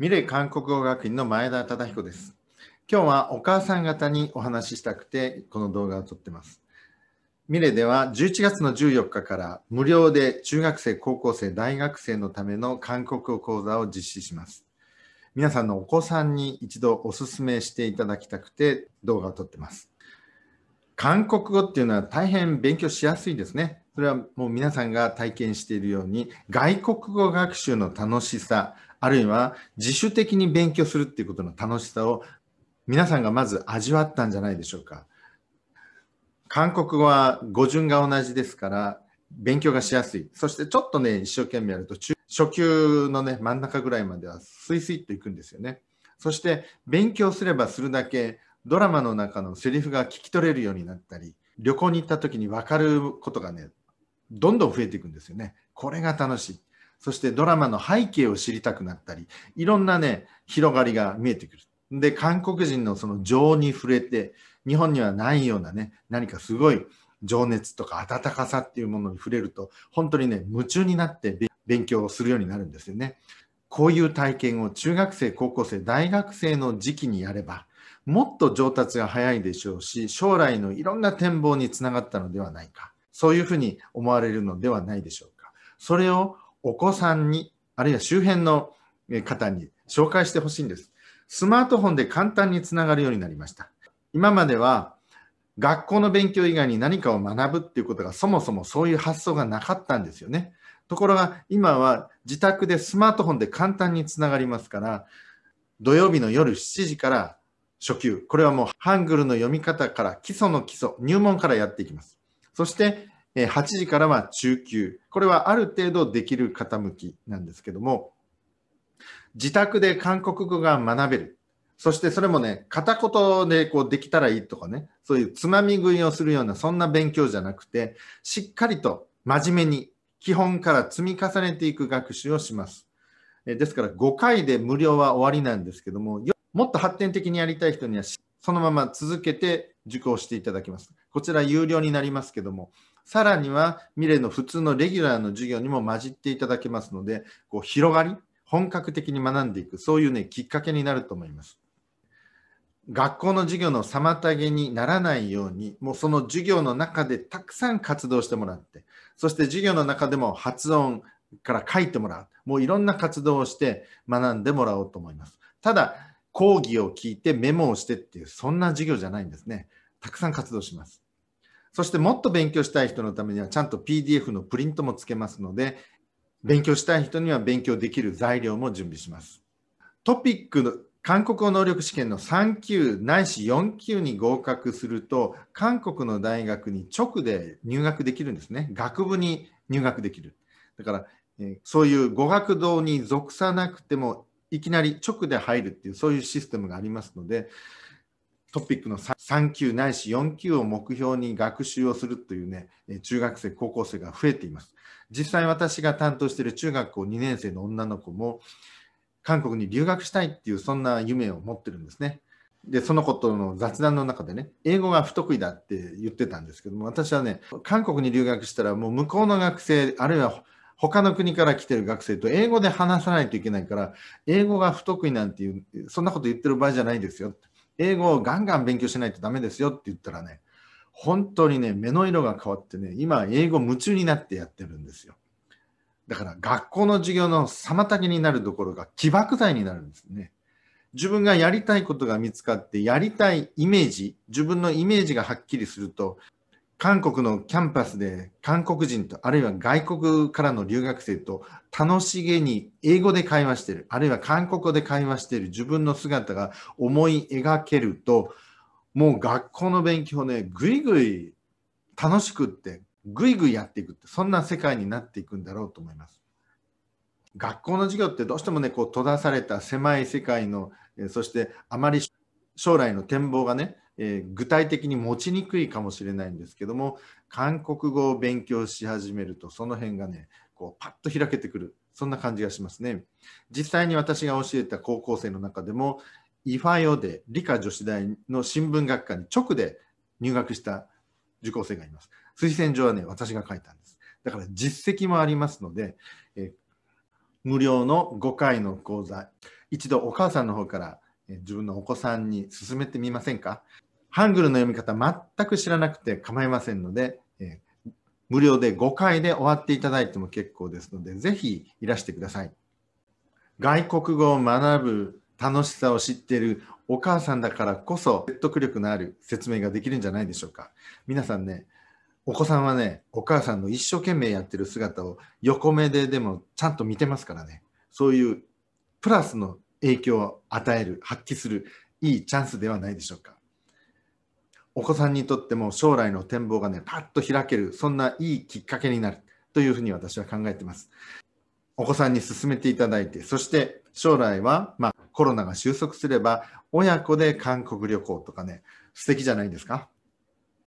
未来韓国語学院の前田忠彦です。今日はお母さん方にお話ししたくて、この動画を撮ってます。ミレでは11月の14日から無料で中学生、高校生、大学生のための韓国語講座を実施します。皆さんのお子さんに一度お勧めしていただきたくて動画を撮ってます。韓国語っていうのは大変勉強しやすいですね。それはもう皆さんが体験しているように外国語学習の楽しさ、あるいは自主的に勉強するっていうことの楽しさを皆さんがまず味わったんじゃないでしょうか。韓国語は語順が同じですから勉強がしやすい。そしてちょっとね、一生懸命やると初級のね、真ん中ぐらいまではスイスイっといくんですよね。そして勉強すればするだけドラマの中のセリフが聞き取れるようになったり、旅行に行った時に分かることがね、どんどん増えていくんですよね。これが楽しい。そしてドラマの背景を知りたくなったり、いろんなね、広がりが見えてくる。で、韓国人のその情に触れて、日本にはないようなね、何かすごい情熱とか温かさっていうものに触れると、本当にね、夢中になって勉強をするようになるんですよね。こういう体験を中学生、高校生、大学生の時期にやれば、もっと上達が早いでしょうし、将来のいろんな展望につながったのではないか。そういうふうに思われるのではないでしょうか。それをお子さんに、あるいは周辺の方に紹介してほしいんです。スマートフォンで簡単につながるようになりました。今までは学校の勉強以外に何かを学ぶっていうことがそもそもそういう発想がなかったんですよね。ところが今は自宅でスマートフォンで簡単につながりますから、土曜日の夜7時から初級、これはもうハングルの読み方から基礎の基礎、入門からやっていきます。そして8時からは中級。これはある程度できる傾きなんですけども、自宅で韓国語が学べる。そしてそれもね、片言でこうできたらいいとかね、そういうつまみ食いをするようなそんな勉強じゃなくて、しっかりと真面目に基本から積み重ねていく学習をします。ですから5回で無料は終わりなんですけども、もっと発展的にやりたい人にはそのまま続けて受講していただきます。こちら有料になりますけども、さらにはミレの普通のレギュラーの授業にも混じっていただけますので、こう広がり、本格的に学んでいく、そういうね、きっかけになると思います。学校の授業の妨げにならないように、もうその授業の中でたくさん活動してもらって、そして授業の中でも発音から書いてもらう、もういろんな活動をして学んでもらおうと思います。ただ、講義を聞いてメモをしてっていう、そんな授業じゃないんですね。たくさん活動します。そしてもっと勉強したい人のためにはちゃんと PDF のプリントもつけますので、勉強したい人には勉強できる材料も準備します。トピックの韓国語能力試験の3級ないし4級に合格すると、韓国の大学に直で入学できるんですね。学部に入学できる。だから、えそういう語学堂に属さなくても、いきなり直で入るっていう、そういうシステムがありますので、トピックの 3, 3級ないし4級を目標に学習をするというね、中学生、高校生が増えています。実際私が担当している中学校2年生の女の子も、韓国に留学したいっていう、そんな夢を持ってるんですね。で、そのことの雑談の中でね、英語が不得意だって言ってたんですけども、私はね、韓国に留学したらもう向こうの学生、あるいは他の国から来てる学生と英語で話さないといけないから、英語が不得意なんていう、そんなこと言ってる場合じゃないですよ。英語をガンガン勉強しないとダメですよって言ったらね、本当にね、目の色が変わってね、今、英語夢中になってやってるんですよ。だから、学校の授業の妨げになるどころか、起爆剤になるんですね。自分がやりたいことが見つかって、やりたいイメージ、自分のイメージがはっきりすると、韓国のキャンパスで韓国人とあるいは外国からの留学生と楽しげに英語で会話しているあるいは韓国語で会話している自分の姿が思い描けるともう学校の勉強ねぐいぐい楽しくってぐいぐいやっていくってそんな世界になっていくんだろうと思います。学校の授業ってどうしてもねこう閉ざされた狭い世界のそしてあまり将来の展望がねえー、具体的に持ちにくいかもしれないんですけども韓国語を勉強し始めるとその辺がねこうパッと開けてくるそんな感じがしますね実際に私が教えた高校生の中でもイファヨで理科女子大の新聞学科に直で入学した受講生がいます推薦状はね私が書いたんですだから実績もありますので、え無料の5回の講座一度お母さんの方から自分のお子さんに勧めてみませんかハングルの読み方全く知らなくて構いませんので、えー、無料で5回で終わっていただいても結構ですので、ぜひいらしてください。外国語を学ぶ楽しさを知っているお母さんだからこそ説得力のある説明ができるんじゃないでしょうか。皆さんね、お子さんはね、お母さんの一生懸命やってる姿を横目ででもちゃんと見てますからね、そういうプラスの影響を与える、発揮するいいチャンスではないでしょうか。お子さんにとっても将来の展望がね、パッと開ける、そんないいきっかけになるというふうに私は考えてます。お子さんに勧めていただいて、そして将来は、まあ、コロナが収束すれば、親子で韓国旅行とかね、素敵じゃないですか。